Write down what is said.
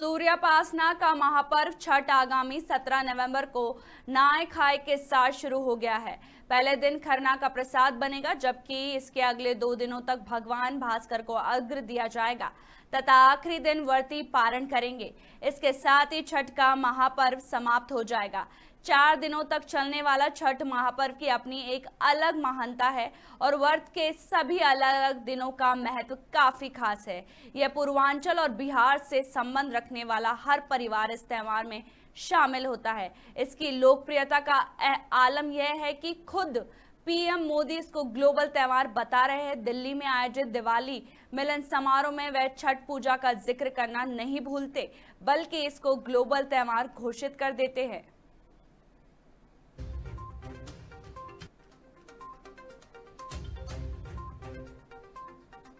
सूर्यापासना का महापर्व छठ आगामी 17 नवंबर को नाय खाय के साथ शुरू हो गया है पहले दिन खरना का प्रसाद बनेगा जबकि इसके अगले दो दिनों तक भगवान भास्कर को अग्र दिया जाएगा तथा आखिरी दिन व्रती पारण करेंगे इसके साथ ही छठ का महापर्व समाप्त हो जाएगा चार दिनों तक चलने वाला छठ महापर्व की अपनी एक अलग महानता है और व्रत के सभी अलग अलग दिनों का महत्व काफ़ी खास है यह पूर्वांचल और बिहार से संबंध रखने वाला हर परिवार इस त्यौहार में शामिल होता है इसकी लोकप्रियता का आलम यह है कि खुद पीएम मोदी इसको ग्लोबल त्यौहार बता रहे हैं दिल्ली में आयोजित दिवाली मिलन समारोह में वह छठ पूजा का जिक्र करना नहीं भूलते बल्कि इसको ग्लोबल त्यौहार घोषित कर देते हैं